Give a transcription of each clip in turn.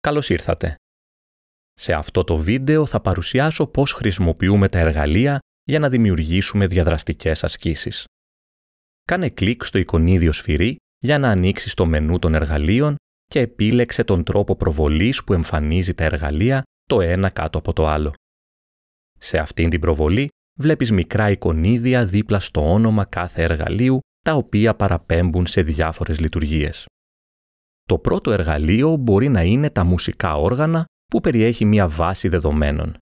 Καλώς ήρθατε. Σε αυτό το βίντεο θα παρουσιάσω πώς χρησιμοποιούμε τα εργαλεία για να δημιουργήσουμε διαδραστικές ασκήσεις. Κάνε κλικ στο εικονίδιο σφυρί για να ανοίξεις το μενού των εργαλείων και επίλεξε τον τρόπο προβολής που εμφανίζει τα εργαλεία το ένα κάτω από το άλλο. Σε αυτήν την προβολή βλέπεις μικρά εικονίδια δίπλα στο όνομα κάθε εργαλείου, τα οποία παραπέμπουν σε διάφορες λειτουργίες. Το πρώτο εργαλείο μπορεί να είναι τα μουσικά όργανα που περιέχει μία βάση δεδομένων.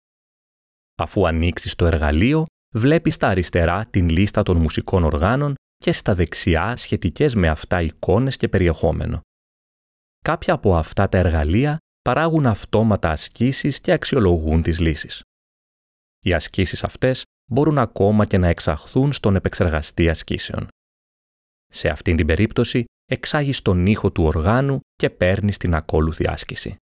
Αφού ανοίξεις το εργαλείο, βλέπεις στα αριστερά την λίστα των μουσικών οργάνων και στα δεξιά σχετικές με αυτά εικόνες και περιεχόμενο. Κάποια από αυτά τα εργαλεία παράγουν αυτόματα ασκήσεις και αξιολογούν τις λύσεις. Οι ασκήσεις αυτές μπορούν ακόμα και να εξαχθούν στον επεξεργαστή ασκήσεων. Σε αυτήν την περίπτωση, εξάγεις τον ήχο του οργάνου και παίρνεις την ακόλουθη άσκηση.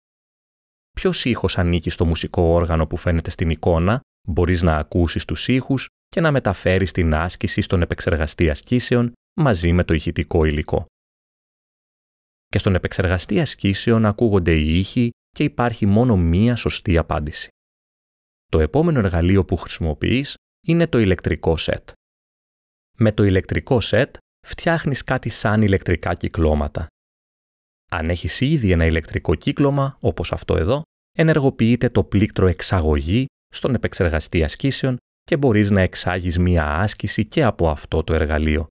Ποιος ήχος ανήκει στο μουσικό όργανο που φαίνεται στην εικόνα, μπορείς να ακούσεις τους ήχους και να μεταφέρεις την άσκηση στον επεξεργαστή ασκήσεων μαζί με το ηχητικό υλικό. Και στον επεξεργαστή ασκήσεων ακούγονται οι ήχοι και υπάρχει μόνο μία σωστή απάντηση. Το επόμενο εργαλείο που χρησιμοποιείς είναι το ηλεκτρικό σετ. Με το ηλεκτρικό σετ φτιάχνεις κάτι σαν ηλεκτρικά κυκλώματα. Αν έχεις ήδη ένα ηλεκτρικό κύκλωμα, όπως αυτό εδώ, ενεργοποιείται το πλήκτρο εξαγωγή στον επεξεργαστή ασκήσεων και μπορείς να εξάγεις μία άσκηση και από αυτό το εργαλείο.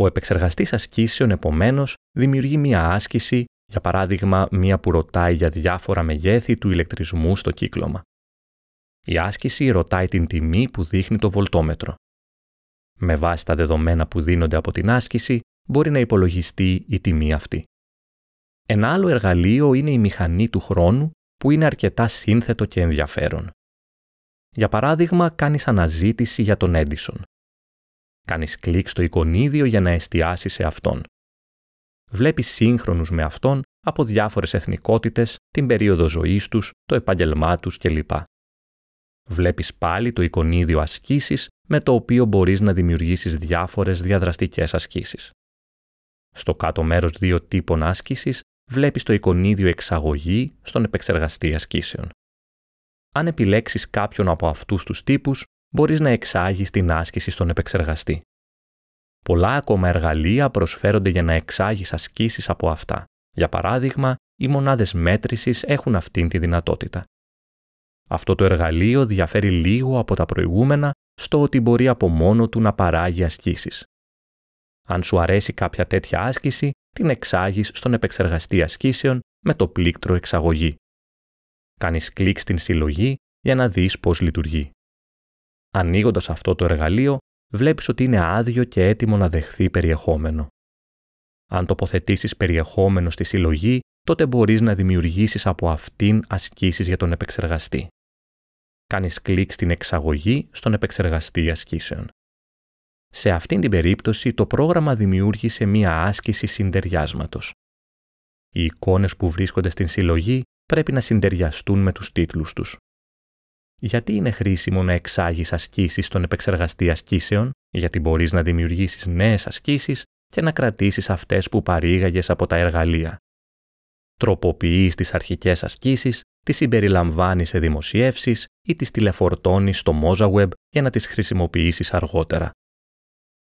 Ο επεξεργαστής ασκήσεων, επομένως, δημιουργεί μία άσκηση, για παράδειγμα μία που ρωτάει για διάφορα μεγέθη του ηλεκτρισμού στο κύκλωμα. Η άσκηση ρωτάει την τιμή που δείχνει το βολτόμετρο. Με βάση τα δεδομένα που δίνονται από την άσκηση, μπορεί να υπολογιστεί η τιμή αυτή. Ένα άλλο εργαλείο είναι η μηχανή του χρόνου, που είναι αρκετά σύνθετο και ενδιαφέρον. Για παράδειγμα, κάνεις αναζήτηση για τον Έντισον. Κάνεις κλικ στο εικονίδιο για να εστιάσεις σε αυτόν. Βλέπεις σύγχρονους με αυτόν από διάφορες εθνικότητες, την περίοδο ζωής τους, το επάγγελμά τους κλπ. Βλέπεις πάλι το εικονίδιο ασκήσεις με το οποίο μπορείς να δημιουργήσεις διάφορες διαδραστικές ασκήσεις. Στο κάτω μέρος δύο τύπων άσκησης βλέπεις το εικονίδιο εξαγωγή στον επεξεργαστή ασκήσεων. Αν επιλέξεις κάποιον από αυτούς τους τύπους, μπορείς να εξάγεις την άσκηση στον επεξεργαστή. Πολλά ακόμα εργαλεία προσφέρονται για να εξάγεις ασκήσεις από αυτά. Για παράδειγμα, οι μονάδες μέτρησης έχουν αυτήν τη δυνατότητα. Αυτό το εργαλείο διαφέρει λίγο από τα προηγούμενα στο ότι μπορεί από μόνο του να παράγει ασκήσεις. Αν σου αρέσει κάποια τέτοια άσκηση, την εξάγεις στον επεξεργαστή ασκήσεων με το πλήκτρο εξαγωγή. Κάνεις κλικ στην συλλογή για να δεις πώς λειτουργεί. Ανοίγοντας αυτό το εργαλείο, βλέπεις ότι είναι άδειο και έτοιμο να δεχθεί περιεχόμενο. Αν τοποθετήσεις περιεχόμενο στη συλλογή, τότε μπορείς να δημιουργήσεις από αυτήν ασκήσεις για τον επεξεργαστή κάνεις κλικ στην εξαγωγή στον επεξεργαστή ασκήσεων. Σε αυτήν την περίπτωση το πρόγραμμα δημιούργησε μία άσκηση συντεριάσματος. Οι εικόνες που βρίσκονται στην συλλογή πρέπει να συντεριαστούν με τους τίτλους τους. Γιατί είναι χρήσιμο να εξάγεις ασκήσεις στον επεξεργαστή ασκήσεων, γιατί μπορείς να δημιουργήσεις νέες ασκήσεις και να κρατήσεις αυτές που παρήγαγες από τα εργαλεία. Τροποποιείς τις αρχικές ασκήσεις τις συμπεριλαμβάνει σε δημοσιεύσεις ή τις τηλεφορτώνει στο MozaWeb για να τις χρησιμοποιήσεις αργότερα.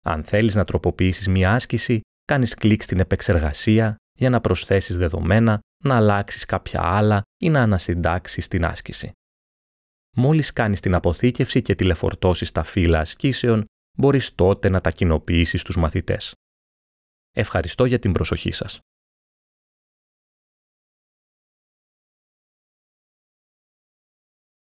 Αν θέλεις να τροποποιήσεις μία άσκηση, κάνεις κλικ στην επεξεργασία για να προσθέσεις δεδομένα, να αλλάξεις κάποια άλλα ή να ανασυντάξεις την άσκηση. Μόλις κάνεις την αποθήκευση και τηλεφορτώσεις τα φύλλα ασκήσεων, μπορείς τότε να τα κοινοποιήσεις στους μαθητές. Ευχαριστώ για την προσοχή σας.